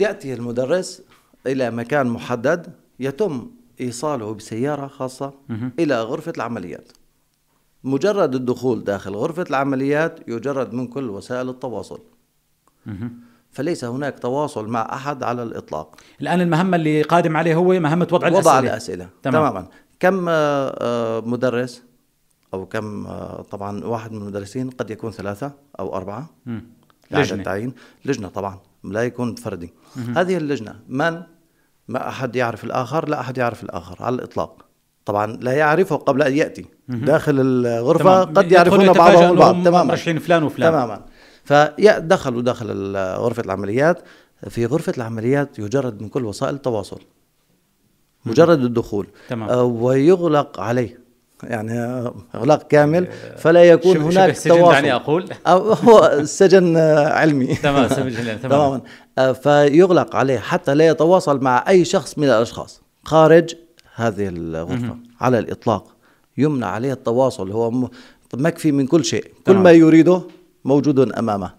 يأتي المدرس إلى مكان محدد يتم إيصاله بسيارة خاصة إلى غرفة العمليات مجرد الدخول داخل غرفة العمليات يجرد من كل وسائل التواصل فليس هناك تواصل مع أحد على الإطلاق الآن المهمة اللي قادم عليه هو مهمة وضع الأسئلة وضع الأسئلة تمام. تماما كم آه، آه، مدرس أو كم آه، طبعا واحد من المدرسين قد يكون ثلاثة أو أربعة لجنة تعيين لجنة طبعا لا يكون فردي هذه اللجنة من ما أحد يعرف الآخر لا أحد يعرف الآخر على الإطلاق طبعا لا يعرفه قبل أن يأتي داخل الغرفة تمام. قد يعرفون بعضهم البعض تماما فلان وفلان تماما فدخلوا داخل غرفة العمليات في غرفة العمليات يجرد من كل وسائل التواصل مجرد الدخول تمام. آه، ويغلق عليه يعني اغلاق كامل يعني فلا يكون هناك شبه سجن دعني اقول هو سجن علمي تمام سجن تماما آه، فيغلق عليه حتى لا يتواصل مع اي شخص من الاشخاص خارج هذه الغرفه على الاطلاق يمنع عليه التواصل هو مكفي من كل شيء كل ما يريده موجود امامه